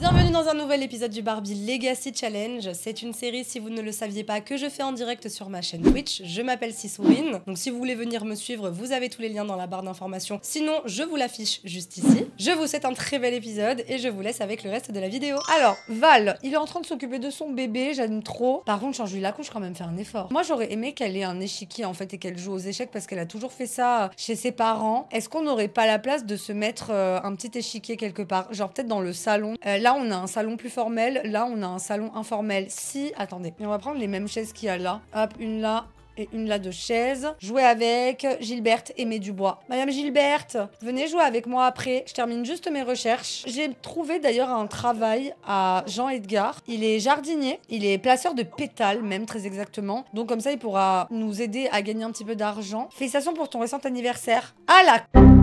Bienvenue dans un nouvel épisode du Barbie Legacy Challenge. C'est une série, si vous ne le saviez pas, que je fais en direct sur ma chaîne Twitch. Je m'appelle Sisouine. Donc si vous voulez venir me suivre, vous avez tous les liens dans la barre d'informations. Sinon, je vous l'affiche juste ici. Je vous souhaite un très bel épisode et je vous laisse avec le reste de la vidéo. Alors, Val, il est en train de s'occuper de son bébé, j'aime trop. Par contre, change lui la couche quand même, faire un effort. Moi, j'aurais aimé qu'elle ait un échiquier en fait et qu'elle joue aux échecs parce qu'elle a toujours fait ça chez ses parents. Est-ce qu'on n'aurait pas la place de se mettre euh, un petit échiquier quelque part Genre peut-être dans le salon. Euh, là, Là, on a un salon plus formel. Là, on a un salon informel. Si, attendez. mais on va prendre les mêmes chaises qu'il y a là. Hop, une là, et une là de chaises. Jouer avec Gilberte Aimé Dubois. Madame Gilberte, venez jouer avec moi après. Je termine juste mes recherches. J'ai trouvé d'ailleurs un travail à Jean-Edgar. Il est jardinier, il est placeur de pétales, même très exactement. Donc comme ça, il pourra nous aider à gagner un petit peu d'argent. Félicitations pour ton récent anniversaire. À la...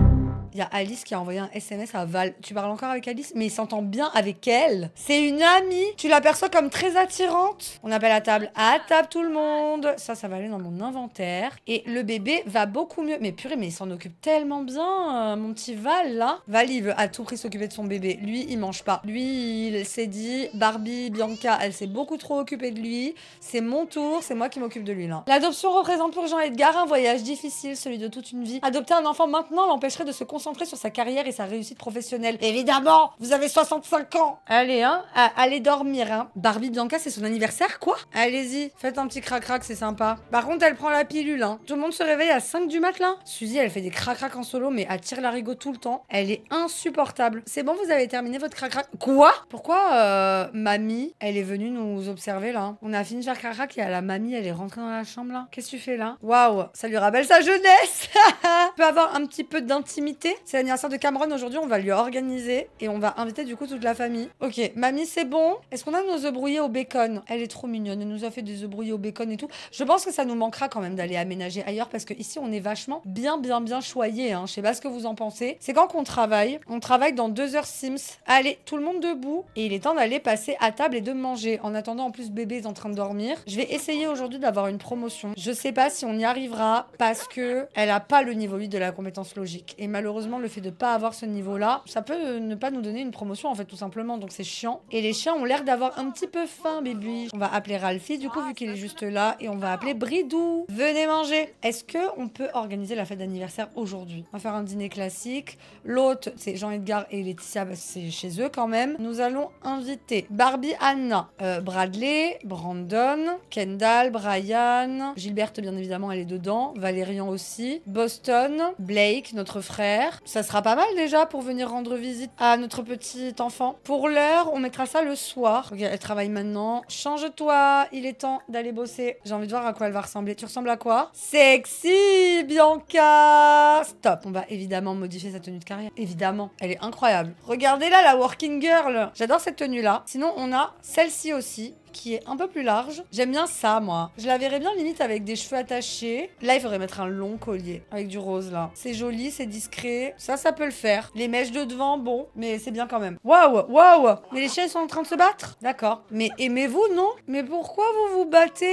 Il y a Alice qui a envoyé un SMS à Val. Tu parles encore avec Alice Mais il s'entend bien avec elle. C'est une amie. Tu l'aperçois comme très attirante. On appelle à table. À table tout le monde. Ça, ça va aller dans mon inventaire. Et le bébé va beaucoup mieux. Mais purée, mais il s'en occupe tellement bien, euh, mon petit Val, là. Val, il veut à tout prix s'occuper de son bébé. Lui, il mange pas. Lui, il s'est dit, Barbie, Bianca, elle s'est beaucoup trop occupée de lui. C'est mon tour, c'est moi qui m'occupe de lui, là. L'adoption représente pour Jean-Edgar un voyage difficile, celui de toute une vie. Adopter un enfant maintenant l'empêcherait de se concentrer sur sa carrière et sa réussite professionnelle. Évidemment, vous avez 65 ans. Allez, hein, allez dormir, hein. Barbie Bianca, c'est son anniversaire, quoi Allez-y, faites un petit crac-crac, c'est sympa. Par contre, elle prend la pilule, hein. Tout le monde se réveille à 5 du matin. Suzy, elle fait des crac en solo, mais attire la l'arigot tout le temps. Elle est insupportable. C'est bon, vous avez terminé votre crac-crac. Quoi Pourquoi euh, mamie, elle est venue nous observer, là On a fini de faire crac-crac et à la mamie, elle est rentrée dans la chambre, là. Qu'est-ce que tu fais, là Waouh, ça lui rappelle sa jeunesse Peut avoir un petit peu d'intimité c'est l'anniversaire de Cameron aujourd'hui, on va lui organiser et on va inviter du coup toute la famille. Ok, mamie, c'est bon. Est-ce qu'on a nos œufs brouillés au bacon Elle est trop mignonne, elle nous a fait des œufs brouillés au bacon et tout. Je pense que ça nous manquera quand même d'aller aménager ailleurs parce que ici on est vachement bien, bien, bien choyé. Hein. Je sais pas ce que vous en pensez. C'est quand qu'on travaille On travaille dans deux heures Sims. Allez, tout le monde debout et il est temps d'aller passer à table et de manger. En attendant, en plus, bébé est en train de dormir. Je vais essayer aujourd'hui d'avoir une promotion. Je sais pas si on y arrivera parce que elle a pas le niveau 8 de la compétence logique et malheureusement malheureusement, le fait de ne pas avoir ce niveau-là, ça peut ne pas nous donner une promotion, en fait, tout simplement. Donc c'est chiant. Et les chiens ont l'air d'avoir un petit peu faim, bébé. On va appeler Ralphie, du coup, vu qu'il est juste là. Et on va appeler Bridou. Venez manger. Est-ce que on peut organiser la fête d'anniversaire aujourd'hui On va faire un dîner classique. L'hôte, c'est Jean-Edgar et Laetitia, bah, c'est chez eux quand même. Nous allons inviter Barbie Anna, euh, Bradley, Brandon, Kendall, Brian, Gilberte, bien évidemment, elle est dedans. Valérian aussi. Boston, Blake, notre frère. Ça sera pas mal déjà pour venir rendre visite à notre petit enfant. Pour l'heure, on mettra ça le soir. Ok, elle travaille maintenant. Change-toi, il est temps d'aller bosser. J'ai envie de voir à quoi elle va ressembler. Tu ressembles à quoi Sexy, Bianca Stop. On va évidemment modifier sa tenue de carrière. Évidemment, elle est incroyable. Regardez la la working girl. J'adore cette tenue là. Sinon, on a celle-ci aussi qui est un peu plus large. J'aime bien ça, moi. Je la verrais bien limite avec des cheveux attachés. Là, il faudrait mettre un long collier avec du rose, là. C'est joli, c'est discret. Ça, ça peut le faire. Les mèches de devant, bon, mais c'est bien quand même. Waouh, waouh Mais les chiens sont en train de se battre D'accord. Mais aimez-vous, non Mais pourquoi vous vous battez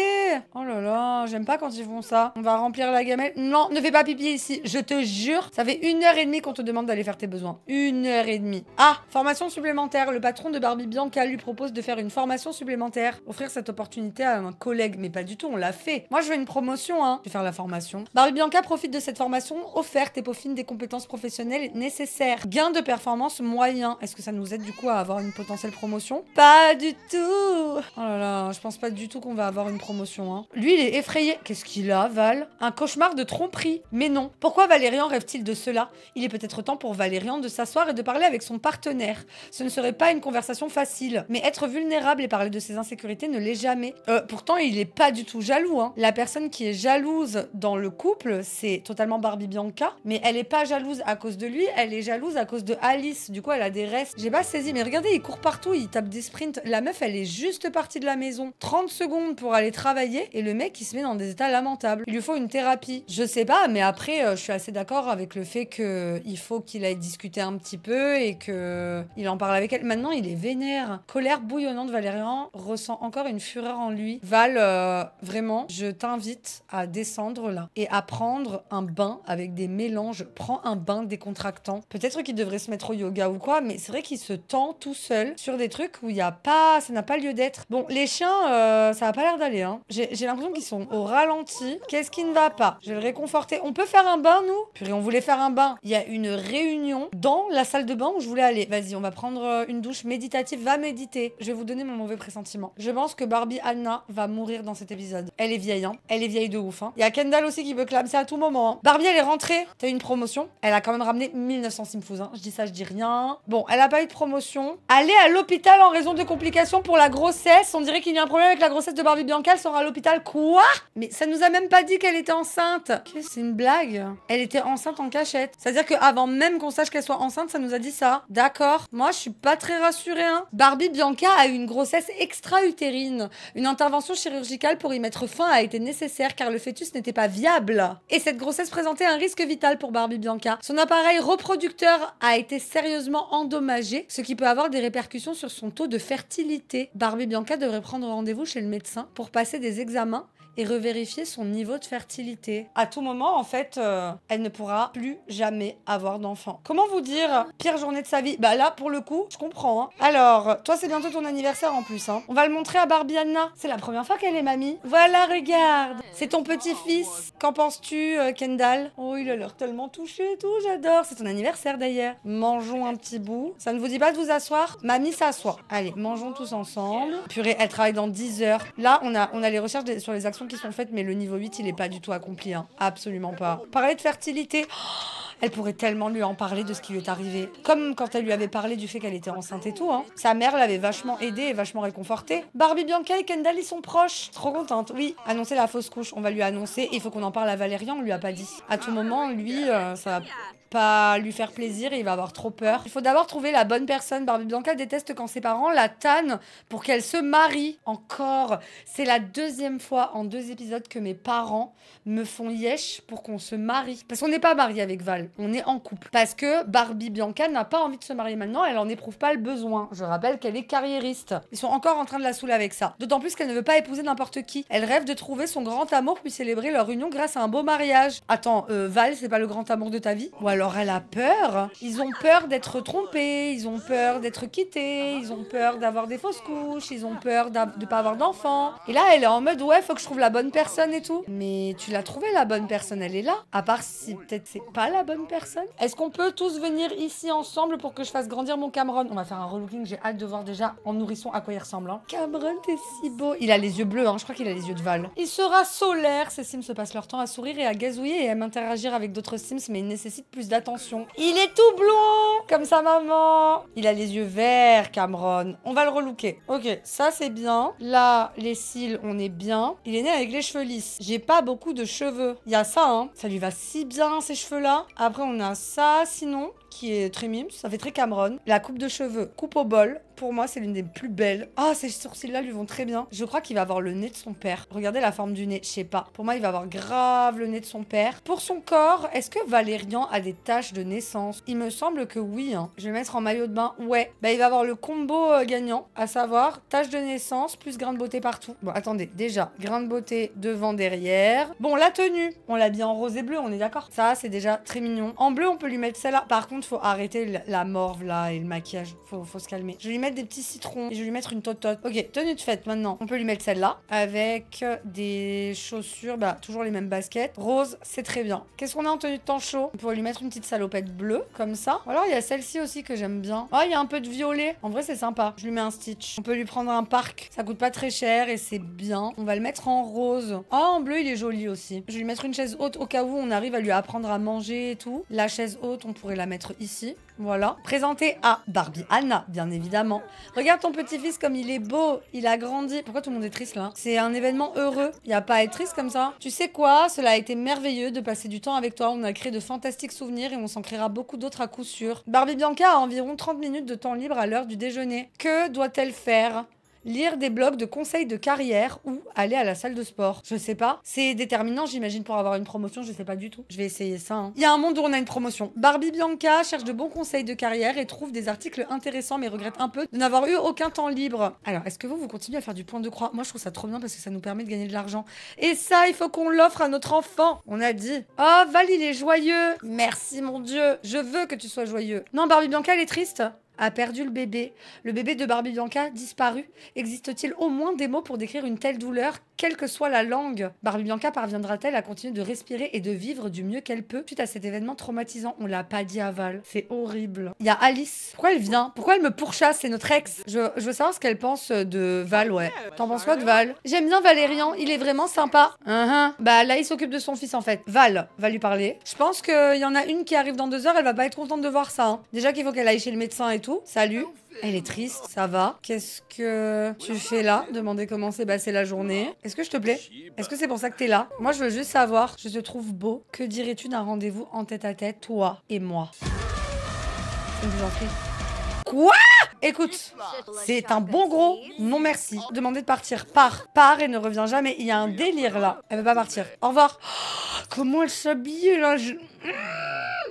Oh là là, j'aime pas quand ils font ça. On va remplir la gamelle. Non, ne fais pas pipi ici. Je te jure, ça fait une heure et demie qu'on te demande d'aller faire tes besoins. Une heure et demie. Ah, formation supplémentaire. Le patron de Barbie Bianca lui propose de faire une formation supplémentaire offrir cette opportunité à un collègue, mais pas du tout, on l'a fait. Moi, je veux une promotion, hein. Je faire la formation. Barbie Bianca profite de cette formation offerte et peaufine des compétences professionnelles nécessaires. Gain de performance moyen. Est-ce que ça nous aide du coup à avoir une potentielle promotion Pas du tout Oh là là, je pense pas du tout qu'on va avoir une promotion, hein. Lui, il est effrayé. Qu'est-ce qu'il a, Val Un cauchemar de tromperie. Mais non. Pourquoi Valérian rêve-t-il de cela Il est peut-être temps pour Valérian de s'asseoir et de parler avec son partenaire. Ce ne serait pas une conversation facile, mais être vulnérable et parler de ses insécurités sécurité ne l'est jamais. Euh, pourtant, il n'est pas du tout jaloux. Hein. La personne qui est jalouse dans le couple, c'est totalement Barbie Bianca, mais elle n'est pas jalouse à cause de lui, elle est jalouse à cause de Alice. Du coup, elle a des restes. J'ai pas saisi, mais regardez, il court partout, il tape des sprints. La meuf, elle est juste partie de la maison. 30 secondes pour aller travailler, et le mec, il se met dans des états lamentables. Il lui faut une thérapie. Je sais pas, mais après, euh, je suis assez d'accord avec le fait qu'il euh, faut qu'il aille discuter un petit peu et qu'il en parle avec elle. Maintenant, il est vénère. Colère bouillonnante, Valérian ressent sens encore une fureur en lui. Val, euh, vraiment, je t'invite à descendre là et à prendre un bain avec des mélanges. Prends un bain décontractant. Peut-être qu'il devrait se mettre au yoga ou quoi, mais c'est vrai qu'il se tend tout seul sur des trucs où il n'y a pas, ça n'a pas lieu d'être. Bon, les chiens, euh, ça n'a pas l'air d'aller. Hein. J'ai l'impression qu'ils sont au ralenti. Qu'est-ce qui ne va pas Je vais le réconforter. On peut faire un bain, nous Purée, on voulait faire un bain. Il y a une réunion dans la salle de bain où je voulais aller. Vas-y, on va prendre euh, une douche méditative. Va méditer. Je vais vous donner mon mauvais pressentiment. Je pense que Barbie Anna va mourir dans cet épisode. Elle est vieille, hein. Elle est vieille de ouf, hein. Il y a Kendall aussi qui veut clamser à tout moment. Hein. Barbie, elle est rentrée. T'as eu une promotion. Elle a quand même ramené 1900 simfous, hein. Je dis ça, je dis rien. Bon, elle a pas eu de promotion. Aller à l'hôpital en raison de complications pour la grossesse. On dirait qu'il y a un problème avec la grossesse de Barbie Bianca. Elle sera à l'hôpital. Quoi Mais ça nous a même pas dit qu'elle était enceinte. Qu'est-ce C'est une blague. Elle était enceinte en cachette. C'est-à-dire que avant même qu'on sache qu'elle soit enceinte, ça nous a dit ça. D'accord. Moi, je suis pas très rassurée, hein. Barbie Bianca a eu une grossesse extra une intervention chirurgicale pour y mettre fin a été nécessaire car le fœtus n'était pas viable. Et cette grossesse présentait un risque vital pour Barbie Bianca. Son appareil reproducteur a été sérieusement endommagé, ce qui peut avoir des répercussions sur son taux de fertilité. Barbie Bianca devrait prendre rendez-vous chez le médecin pour passer des examens et revérifier son niveau de fertilité. À tout moment, en fait, euh, elle ne pourra plus jamais avoir d'enfant. Comment vous dire pire journée de sa vie Bah là, pour le coup, je comprends. Hein. Alors, toi, c'est bientôt ton anniversaire en plus. Hein. On va le montrer à Barbiana. C'est la première fois qu'elle est mamie. Voilà, regarde. C'est ton petit-fils. Qu'en penses-tu, euh, Kendall Oh, il a l'air tellement touché et tout. J'adore. C'est ton anniversaire d'ailleurs. Mangeons un petit bout. Ça ne vous dit pas de vous asseoir Mamie s'assoit. Allez, mangeons tous ensemble. Purée, elle travaille dans 10 heures. Là, on a, on a les recherches sur les actions qui sont faites, mais le niveau 8, il est pas du tout accompli. Hein. Absolument pas. Parler de fertilité. Elle pourrait tellement lui en parler de ce qui lui est arrivé. Comme quand elle lui avait parlé du fait qu'elle était enceinte et tout. Hein. Sa mère l'avait vachement aidée et vachement réconfortée. Barbie Bianca et Kendall, ils sont proches. Trop contente. Oui, annoncer la fausse couche. On va lui annoncer. Il faut qu'on en parle à Valérian. On lui a pas dit. À tout moment, lui, euh, ça va pas lui faire plaisir, il va avoir trop peur. Il faut d'abord trouver la bonne personne. Barbie Bianca déteste quand ses parents la tannent pour qu'elle se marie encore. C'est la deuxième fois en deux épisodes que mes parents me font yesh pour qu'on se marie. Parce qu'on n'est pas marié avec Val, on est en couple. Parce que Barbie Bianca n'a pas envie de se marier maintenant, elle en éprouve pas le besoin. Je rappelle qu'elle est carriériste. Ils sont encore en train de la saouler avec ça. D'autant plus qu'elle ne veut pas épouser n'importe qui. Elle rêve de trouver son grand amour puis célébrer leur union grâce à un beau mariage. Attends, euh, Val, c'est pas le grand amour de ta vie alors elle a peur. Ils ont peur d'être trompés, ils ont peur d'être quittés, ils ont peur d'avoir des fausses couches, ils ont peur de pas avoir d'enfants. Et là, elle est en mode ouais, faut que je trouve la bonne personne et tout. Mais tu l'as trouvée la bonne personne, elle est là. À part si peut-être c'est pas la bonne personne. Est-ce qu'on peut tous venir ici ensemble pour que je fasse grandir mon Cameron On va faire un relooking, j'ai hâte de voir déjà en nourrisson à quoi il ressemble. Hein. Cameron, t'es si beau. Il a les yeux bleus, hein. je crois qu'il a les yeux de Val. Il sera solaire. Ces Sims se passent leur temps à sourire et à gazouiller et à interagir avec d'autres Sims, mais ils nécessitent plus d'attention. Il est tout blond, comme sa maman. Il a les yeux verts, Cameron. On va le relooker. Ok, ça c'est bien. Là, les cils, on est bien. Il est né avec les cheveux lisses. J'ai pas beaucoup de cheveux. Il y a ça, hein. Ça lui va si bien, ces cheveux-là. Après, on a ça, sinon qui est très mime, ça fait très Cameron. La coupe de cheveux, coupe au bol, pour moi, c'est l'une des plus belles. Ah, ces sourcils-là lui vont très bien. Je crois qu'il va avoir le nez de son père. Regardez la forme du nez, je sais pas. Pour moi, il va avoir grave le nez de son père. Pour son corps, est-ce que Valérian a des taches de naissance Il me semble que oui. Hein. Je vais mettre en maillot de bain. Ouais. Bah, il va avoir le combo euh, gagnant, à savoir taches de naissance plus grain de beauté partout. Bon, attendez, déjà, grain de beauté devant, derrière. Bon, la tenue, on l'a bien en rose et bleu, on est d'accord. Ça, c'est déjà très mignon. En bleu, on peut lui mettre celle-là. Par contre, faut arrêter la morve là et le maquillage. Faut, faut se calmer. Je lui mettre des petits citrons et je vais lui mettre une totote. Ok, tenue de fête maintenant. On peut lui mettre celle-là avec des chaussures, bah toujours les mêmes baskets. Rose, c'est très bien. Qu'est-ce qu'on a en tenue de temps chaud On pourrait lui mettre une petite salopette bleue comme ça. alors il y a celle-ci aussi que j'aime bien. Oh, il y a un peu de violet. En vrai, c'est sympa. Je lui mets un stitch. On peut lui prendre un parc. Ça coûte pas très cher et c'est bien. On va le mettre en rose. Oh, en bleu, il est joli aussi. Je vais lui mettre une chaise haute au cas où on arrive à lui apprendre à manger et tout. La chaise haute, on pourrait la mettre ici. Voilà. Présenté à Barbie Anna, bien évidemment. Regarde ton petit-fils comme il est beau, il a grandi. Pourquoi tout le monde est triste là C'est un événement heureux. Il n'y a pas à être triste comme ça. Tu sais quoi Cela a été merveilleux de passer du temps avec toi. On a créé de fantastiques souvenirs et on s'en créera beaucoup d'autres à coup sûr. Barbie Bianca a environ 30 minutes de temps libre à l'heure du déjeuner. Que doit-elle faire lire des blogs de conseils de carrière ou aller à la salle de sport. Je sais pas. C'est déterminant, j'imagine, pour avoir une promotion. Je sais pas du tout. Je vais essayer ça. Hein. Il y a un monde où on a une promotion. Barbie Bianca cherche de bons conseils de carrière et trouve des articles intéressants, mais regrette un peu de n'avoir eu aucun temps libre. Alors, est-ce que vous, vous continuez à faire du point de croix Moi, je trouve ça trop bien parce que ça nous permet de gagner de l'argent. Et ça, il faut qu'on l'offre à notre enfant. On a dit Oh, Val, il est joyeux. Merci, mon Dieu. Je veux que tu sois joyeux. Non, Barbie Bianca, elle est triste a perdu le bébé. Le bébé de Barbie Bianca disparu. Existe-t-il au moins des mots pour décrire une telle douleur, quelle que soit la langue Barbie Bianca parviendra-t-elle à continuer de respirer et de vivre du mieux qu'elle peut suite à cet événement traumatisant On l'a pas dit à Val. C'est horrible. Il y a Alice. Pourquoi elle vient Pourquoi elle me pourchasse C'est notre ex. Je, veux savoir ce qu'elle pense euh, de Val, ouais. T'en penses quoi de Val J'aime bien Valérian. Il est vraiment sympa. Uh Bah là, il s'occupe de son fils en fait. Val va lui parler. Je pense qu'il y en a une qui arrive dans deux heures. Elle va pas être contente de voir ça. Hein. Déjà qu'il faut qu'elle aille chez le médecin et Salut. Elle est triste, ça va. Qu'est-ce que tu fais là Demander comment s'est passé la journée. Est-ce que je te plais Est-ce que c'est pour ça que t'es là Moi, je veux juste savoir, je te trouve beau. Que dirais-tu d'un rendez-vous en tête à tête, toi et moi Quoi Écoute, c'est un bon gros non merci. Demandez de partir, pars, pars et ne reviens jamais. Il y a un délire là. Elle veut pas partir. Au revoir. Oh, comment elle s'habille là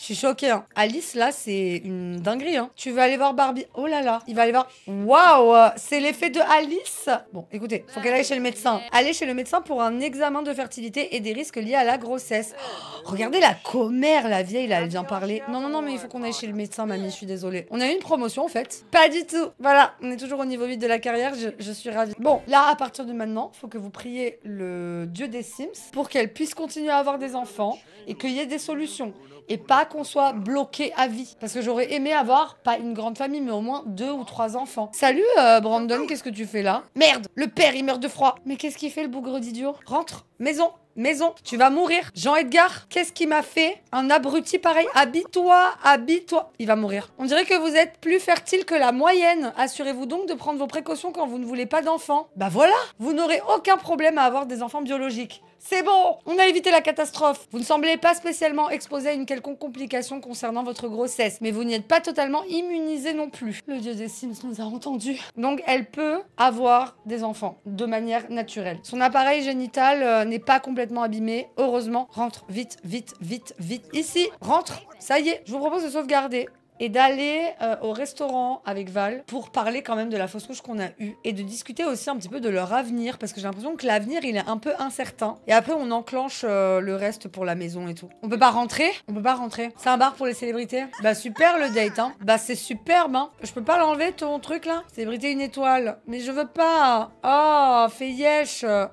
je suis choquée. Hein. Alice, là, c'est une dinguerie. Hein. Tu veux aller voir Barbie Oh là là, il va aller voir. Waouh, c'est l'effet de Alice. Bon, écoutez, faut qu'elle aille chez le médecin. Aller chez le médecin pour un examen de fertilité et des risques liés à la grossesse. Oh, regardez la commère, la vieille, là, elle vient parler. Non, non, non, mais il faut qu'on aille chez le médecin, mamie, je suis désolée. On a eu une promotion, en fait. Pas du tout. Voilà, on est toujours au niveau 8 de la carrière, je, suis ravie. Bon, là, à partir de maintenant, faut que vous priez le dieu des Sims pour qu'elle puisse continuer à avoir des enfants et qu'il y ait des solutions. Et pas qu'on soit bloqué à vie. Parce que j'aurais aimé avoir, pas une grande famille, mais au moins deux ou trois enfants. Salut euh, Brandon, qu'est-ce que tu fais là Merde, le père il meurt de froid. Mais qu'est-ce qu'il fait le bougre d'idiot Rentre, maison, maison, tu vas mourir. Jean-Edgar, qu'est-ce qui m'a fait Un abruti pareil. Habille-toi, habille-toi. Il va mourir. On dirait que vous êtes plus fertile que la moyenne. Assurez-vous donc de prendre vos précautions quand vous ne voulez pas d'enfants. Bah voilà, vous n'aurez aucun problème à avoir des enfants biologiques. C'est bon, on a évité la catastrophe. Vous ne semblez pas spécialement exposé à une quelconque complication concernant votre grossesse, mais vous n'y êtes pas totalement immunisé non plus. Le dieu des Sims nous a entendus. Donc elle peut avoir des enfants de manière naturelle. Son appareil génital euh, n'est pas complètement abîmé. Heureusement, rentre vite, vite, vite, vite. Ici, rentre. Ça y est, je vous propose de sauvegarder et d'aller euh, au restaurant avec Val pour parler quand même de la fausse couche qu'on a eue et de discuter aussi un petit peu de leur avenir parce que j'ai l'impression que l'avenir il est un peu incertain et après on enclenche euh, le reste pour la maison et tout. On peut pas rentrer On peut pas rentrer. C'est un bar pour les célébrités Bah super le date hein. Bah c'est superbe hein. Je peux pas l'enlever ton truc là Célébrité une étoile. Mais je veux pas. Oh, fais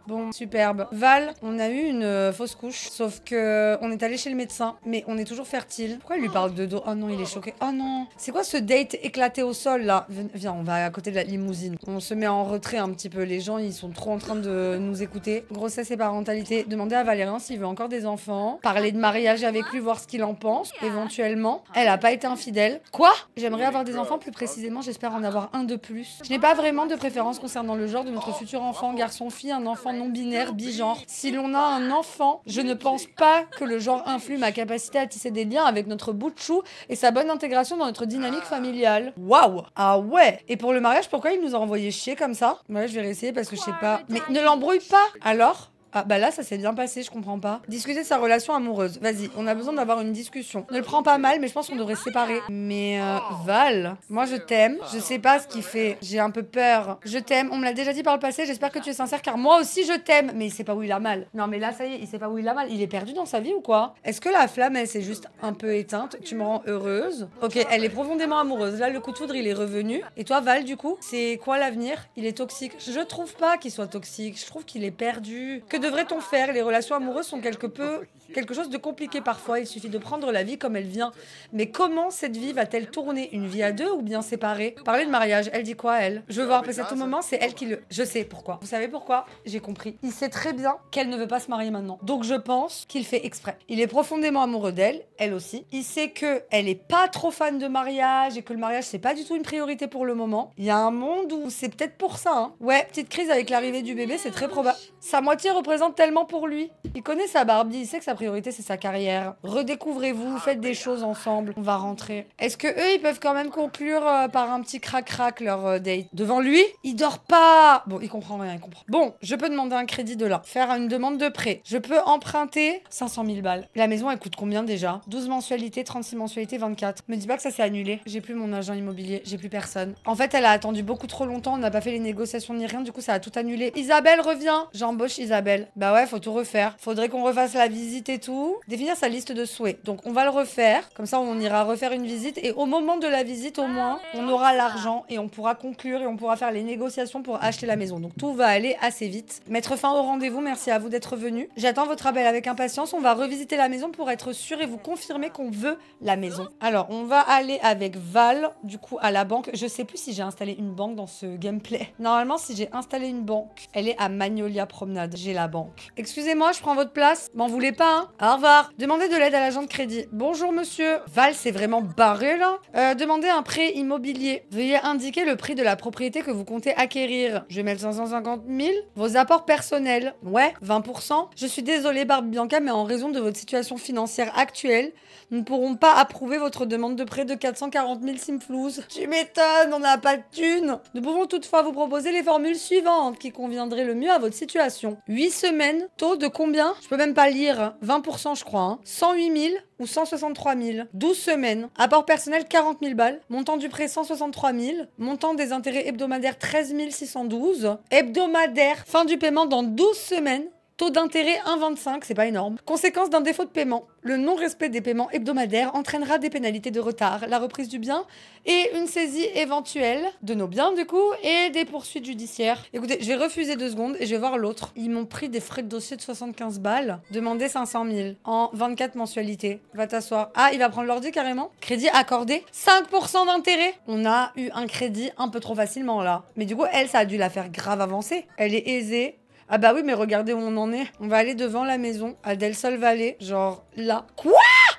Bon, superbe. Val, on a eu une euh, fausse couche sauf que on est allé chez le médecin mais on est toujours fertile. Pourquoi il lui parle de dos Oh non, il est choqué. Oh ah C'est quoi ce date éclaté au sol là Viens, on va à côté de la limousine. On se met en retrait un petit peu. Les gens, ils sont trop en train de nous écouter. Grossesse et parentalité. Demandez à Valérien s'il veut encore des enfants. Parler de mariage avec lui, voir ce qu'il en pense, éventuellement. Elle a pas été infidèle. Quoi J'aimerais avoir des enfants, plus précisément, j'espère en avoir un de plus. Je n'ai pas vraiment de préférence concernant le genre de notre futur enfant, garçon-fille, un enfant non-binaire, bigenre. Si l'on a un enfant, je ne pense pas que le genre influe ma capacité à tisser des liens avec notre bout de chou et sa bonne intégration dans notre dynamique ah. familiale. Waouh Ah ouais Et pour le mariage, pourquoi il nous a envoyé chier comme ça Ouais, je vais réessayer parce que je sais pas. Mais ne l'embrouille pas Alors ah bah là, ça s'est bien passé, je comprends pas. Discuter de sa relation amoureuse. Vas-y, on a besoin d'avoir une discussion. Ne le prends pas mal, mais je pense qu'on devrait se séparer. Mais euh, Val, moi je t'aime. Je sais pas ce qu'il fait. J'ai un peu peur. Je t'aime. On me l'a déjà dit par le passé. J'espère que tu es sincère car moi aussi je t'aime. Mais il sait pas où il a mal. Non mais là, ça y est, il sait pas où il a mal. Il est perdu dans sa vie ou quoi Est-ce que la flamme, elle s'est juste un peu éteinte Tu me rends heureuse. Ok, elle est profondément amoureuse. Là, le coup de foudre, il est revenu. Et toi, Val, du coup, c'est quoi l'avenir Il est toxique. Je trouve pas qu'il soit toxique. Je trouve qu'il est perdu devrait-on faire Les relations amoureuses sont quelque peu quelque chose de compliqué parfois. Il suffit de prendre la vie comme elle vient. Mais comment cette vie va-t-elle tourner Une vie à deux ou bien séparée Parler de mariage, elle dit quoi, elle Je veux voir, parce que tout moment, c'est elle qui le. Je sais pourquoi. Vous savez pourquoi J'ai compris. Il sait très bien qu'elle ne veut pas se marier maintenant. Donc je pense qu'il fait exprès. Il est profondément amoureux d'elle, elle aussi. Il sait que elle est pas trop fan de mariage et que le mariage c'est pas du tout une priorité pour le moment. Il y a un monde où c'est peut-être pour ça. Hein. Ouais, petite crise avec l'arrivée du bébé, c'est très probable. Sa moitié représente tellement pour lui. Il connaît sa Barbie, il sait que ça priorité, c'est sa carrière. Redécouvrez-vous, ah faites des choses ensemble. On va rentrer. Est-ce que eux, ils peuvent quand même conclure euh, par un petit crac-crac leur euh, date Devant lui, il dort pas. Bon, il comprend rien, il comprend. Bon, je peux demander un crédit de là, faire une demande de prêt. Je peux emprunter 500 000 balles. La maison, elle coûte combien déjà 12 mensualités, 36 mensualités, 24. Me dis pas que ça s'est annulé. J'ai plus mon agent immobilier, j'ai plus personne. En fait, elle a attendu beaucoup trop longtemps, on n'a pas fait les négociations ni rien, du coup, ça a tout annulé. Isabelle revient. J'embauche Isabelle. Bah ouais, faut tout refaire. Faudrait qu'on refasse la visite tout, définir sa liste de souhaits. Donc on va le refaire, comme ça on ira refaire une visite et au moment de la visite au moins, on aura l'argent et on pourra conclure et on pourra faire les négociations pour acheter la maison. Donc tout va aller assez vite. Mettre fin au rendez-vous, merci à vous d'être venu. J'attends votre appel avec impatience, on va revisiter la maison pour être sûr et vous confirmer qu'on veut la maison. Alors on va aller avec Val du coup à la banque. Je sais plus si j'ai installé une banque dans ce gameplay. Normalement si j'ai installé une banque, elle est à Magnolia Promenade. J'ai la banque. Excusez-moi, je prends votre place. M'en voulez pas, hein. Harvard. Au revoir. Demandez de l'aide à l'agent de crédit. Bonjour monsieur. Val, c'est vraiment barré là. Euh, demandez un prêt immobilier. Veuillez indiquer le prix de la propriété que vous comptez acquérir. Je vais 550 000. Vos apports personnels. Ouais, 20%. Je suis désolée Barbie Bianca, mais en raison de votre situation financière actuelle, nous ne pourrons pas approuver votre demande de prêt de 440 000 simflouz. Tu m'étonnes, on n'a pas de thunes. Nous pouvons toutefois vous proposer les formules suivantes qui conviendraient le mieux à votre situation. 8 semaines, taux de combien Je peux même pas lire. 20 20%, je crois. 108 hein. 000 ou 163 000. 12 semaines. Apport personnel 40 000 balles. Montant du prêt 163 000. Montant des intérêts hebdomadaires 13 612. Hebdomadaire. Fin du paiement dans 12 semaines. Taux d'intérêt 1,25, c'est pas énorme. Conséquence d'un défaut de paiement. Le non-respect des paiements hebdomadaires entraînera des pénalités de retard, la reprise du bien et une saisie éventuelle de nos biens, du coup, et des poursuites judiciaires. Écoutez, je vais deux secondes et je vais voir l'autre. Ils m'ont pris des frais de dossier de 75 balles, Demandez 500 000 en 24 mensualités. Va t'asseoir. Ah, il va prendre l'ordi carrément. Crédit accordé, 5% d'intérêt. On a eu un crédit un peu trop facilement là. Mais du coup, elle, ça a dû la faire grave avancer. Elle est aisée, ah bah oui, mais regardez où on en est. On va aller devant la maison, à Del Sol Valley, genre là. Quoi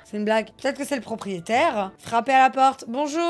c'est une blague. Peut-être que c'est le propriétaire. Frappez à la porte. Bonjour,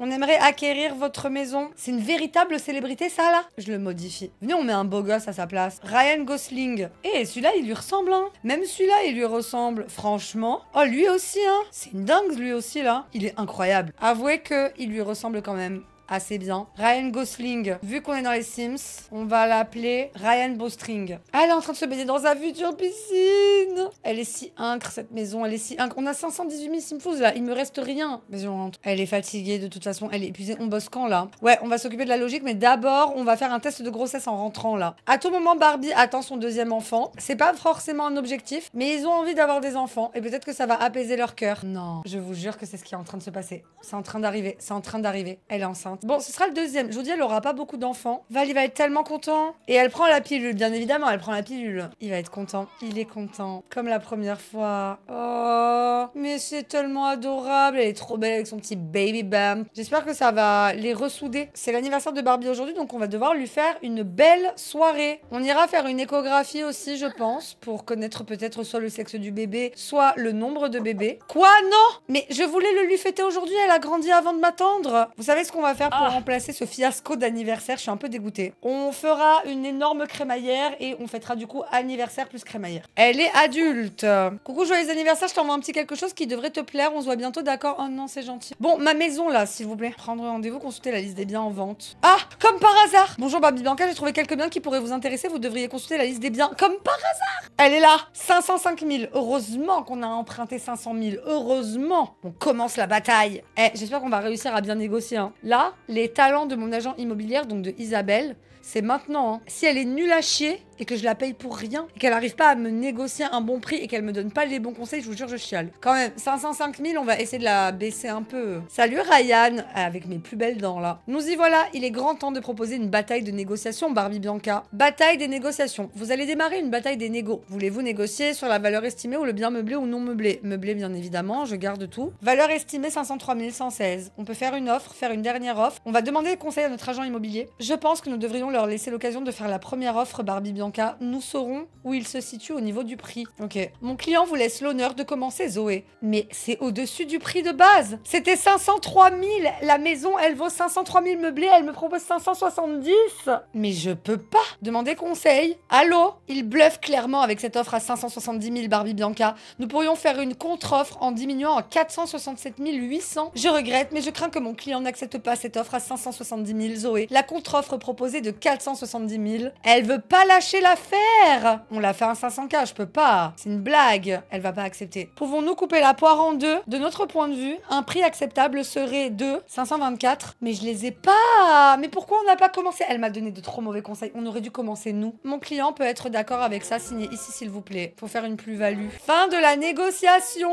on aimerait acquérir votre maison. C'est une véritable célébrité, ça là Je le modifie. Venez, on met un beau gosse à sa place. Ryan Gosling. Eh, celui-là, il lui ressemble, hein. Même celui-là, il lui ressemble. Franchement. Oh, lui aussi, hein. C'est une dingue, lui aussi, là. Il est incroyable. Avouez que il lui ressemble quand même assez bien. Ryan Gosling, vu qu'on est dans les Sims, on va l'appeler Ryan Bostring. elle est en train de se baigner dans sa future piscine. Elle est si incre cette maison, elle est si incre. On a 518 000 Simfous, là, il me reste rien. Mais on rentre. Elle est fatiguée de toute façon, elle est épuisée. On bosse quand là Ouais, on va s'occuper de la logique, mais d'abord, on va faire un test de grossesse en rentrant là. À tout moment, Barbie attend son deuxième enfant. C'est pas forcément un objectif, mais ils ont envie d'avoir des enfants et peut-être que ça va apaiser leur cœur. Non, je vous jure que c'est ce qui est en train de se passer. C'est en train d'arriver, c'est en train d'arriver. Elle est enceinte. Bon, ce sera le deuxième. dis elle aura pas beaucoup d'enfants. Val, il va être tellement content. Et elle prend la pilule, bien évidemment, elle prend la pilule. Il va être content. Il est content. Comme la première fois. Oh, mais c'est tellement adorable. Elle est trop belle avec son petit baby bam. J'espère que ça va les ressouder. C'est l'anniversaire de Barbie aujourd'hui, donc on va devoir lui faire une belle soirée. On ira faire une échographie aussi, je pense, pour connaître peut-être soit le sexe du bébé, soit le nombre de bébés. Quoi Non Mais je voulais le lui fêter aujourd'hui, elle a grandi avant de m'attendre. Vous savez ce qu'on va faire ah. pour remplacer ce fiasco d'anniversaire. Je suis un peu dégoûtée. On fera une énorme crémaillère et on fêtera du coup anniversaire plus crémaillère. Elle est adulte. Coucou, joyeux anniversaire. Je t'envoie un petit quelque chose qui devrait te plaire. On se voit bientôt, d'accord Oh non, c'est gentil. Bon, ma maison là, s'il vous plaît. Prendre rendez-vous, consulter la liste des biens en vente. Ah, comme par hasard. Bonjour, Babi Blanca. J'ai trouvé quelques biens qui pourraient vous intéresser. Vous devriez consulter la liste des biens. Comme par hasard. Elle est là. 505 000. Heureusement qu'on a emprunté 500 000. Heureusement. On commence la bataille. Eh, j'espère qu'on va réussir à bien négocier. Hein. Là, les talents de mon agent immobilière, donc de Isabelle, c'est maintenant. Hein. Si elle est nulle à chier, et que je la paye pour rien et qu'elle n'arrive pas à me négocier un bon prix et qu'elle me donne pas les bons conseils, je vous jure, je chiale. Quand même, 505 000, on va essayer de la baisser un peu. Salut Ryan, avec mes plus belles dents là. Nous y voilà, il est grand temps de proposer une bataille de négociation, Barbie Bianca. Bataille des négociations. Vous allez démarrer une bataille des négos. Voulez-vous négocier sur la valeur estimée ou le bien meublé ou non meublé Meublé, bien évidemment, je garde tout. Valeur estimée 503 116. On peut faire une offre, faire une dernière offre. On va demander conseil à notre agent immobilier. Je pense que nous devrions leur laisser l'occasion de faire la première offre Barbie Bianca nous saurons où il se situe au niveau du prix. Ok. Mon client vous laisse l'honneur de commencer, Zoé. Mais c'est au-dessus du prix de base. C'était 503 000. La maison, elle vaut 503 000 meublés. Elle me propose 570. Mais je peux pas Demandez conseil. Allô Il bluffe clairement avec cette offre à 570 000, Barbie Bianca. Nous pourrions faire une contre-offre en diminuant à 467 800. Je regrette, mais je crains que mon client n'accepte pas cette offre à 570 000, Zoé. La contre-offre proposée de 470 000. Elle veut pas lâcher faire On l'a fait un 500K, je peux pas. C'est une blague. Elle va pas accepter. Pouvons-nous couper la poire en deux De notre point de vue, un prix acceptable serait de 524. Mais je les ai pas Mais pourquoi on n'a pas commencé Elle m'a donné de trop mauvais conseils. On aurait dû commencer nous. Mon client peut être d'accord avec ça. Signé ici, s'il vous plaît. Faut faire une plus-value. Fin de la négociation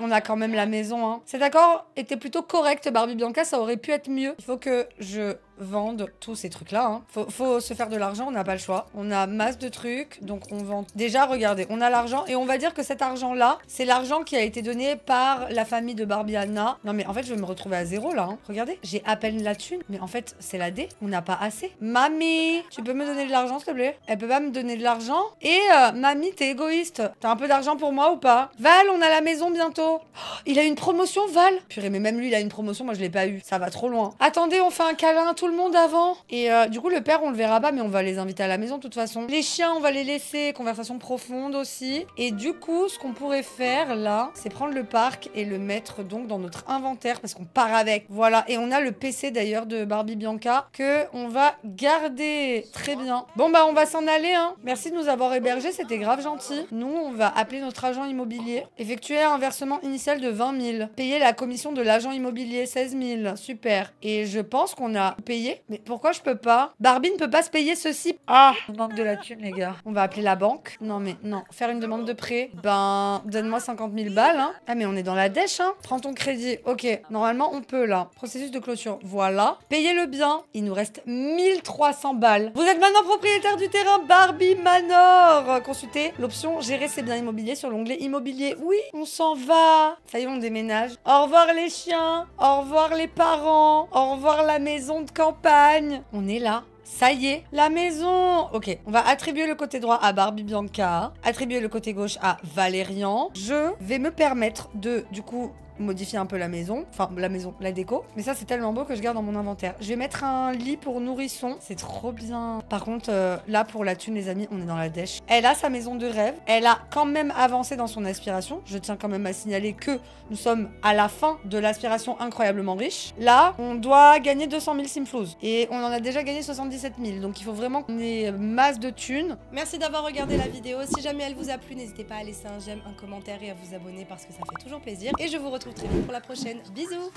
On a quand même la maison, hein. Cet accord était plutôt correct, Barbie Bianca. Ça aurait pu être mieux. Il faut que je vendent tous ces trucs-là. Hein. Faut, se faire de l'argent, on n'a pas le choix. On a masse de trucs, donc on vend. Déjà, regardez, on a l'argent et on va dire que cet argent-là, c'est l'argent qui a été donné par la famille de Barbiana. Non mais en fait, je vais me retrouver à zéro là. Hein. Regardez, j'ai à peine la thune, mais en fait, c'est la D. On n'a pas assez. Mamie, tu peux me donner de l'argent, s'il te plaît Elle peut pas me donner de l'argent. Et euh, mamie, t'es égoïste. T'as un peu d'argent pour moi ou pas Val, on a la maison bientôt. Oh, il a une promotion, Val. Purée, mais même lui, il a une promotion. Moi, je l'ai pas eu. Ça va trop loin. Attendez, on fait un câlin. Tout le monde avant. Et euh, du coup, le père, on le verra pas, mais on va les inviter à la maison de toute façon. Les chiens, on va les laisser. Conversation profonde aussi. Et du coup, ce qu'on pourrait faire là, c'est prendre le parc et le mettre donc dans notre inventaire parce qu'on part avec. Voilà. Et on a le PC d'ailleurs de Barbie Bianca que on va garder. Très bien. Bon, bah, on va s'en aller. Hein. Merci de nous avoir hébergé C'était grave gentil. Nous, on va appeler notre agent immobilier. Effectuer un versement initial de 20 000. Payer la commission de l'agent immobilier 16 000. Super. Et je pense qu'on a payé mais pourquoi je peux pas Barbie ne peut pas se payer ceci. Ah, on manque de la thune, les gars. On va appeler la banque. Non, mais non. Faire une demande de prêt. Ben, donne-moi 50 000 balles. Hein. Ah, mais on est dans la dèche. Hein. Prends ton crédit. Ok, normalement, on peut là. Processus de clôture. Voilà. Payez le bien. Il nous reste 1300 balles. Vous êtes maintenant propriétaire du terrain Barbie Manor. Consultez l'option Gérer ses biens immobiliers sur l'onglet Immobilier. Oui, on s'en va. Ça y est, on déménage. Au revoir les chiens. Au revoir les parents. Au revoir la maison de campagne. On est là. Ça y est, la maison Ok, on va attribuer le côté droit à Barbie Bianca, attribuer le côté gauche à Valérian. Je vais me permettre de, du coup, modifier un peu la maison, enfin la maison, la déco. Mais ça, c'est tellement beau que je garde dans mon inventaire. Je vais mettre un lit pour nourrisson, c'est trop bien. Par contre, euh, là, pour la thune, les amis, on est dans la dèche. Elle a sa maison de rêve, elle a quand même avancé dans son aspiration. Je tiens quand même à signaler que nous sommes à la fin de l'aspiration incroyablement riche. Là, on doit gagner 200 000 simflows. et on en a déjà gagné 77 000. Donc il faut vraiment qu'on ait masse de thunes. Merci d'avoir regardé la vidéo. Si jamais elle vous a plu, n'hésitez pas à laisser un j'aime, un commentaire et à vous abonner parce que ça fait toujours plaisir. Et je vous retrouve pour la prochaine. Bisous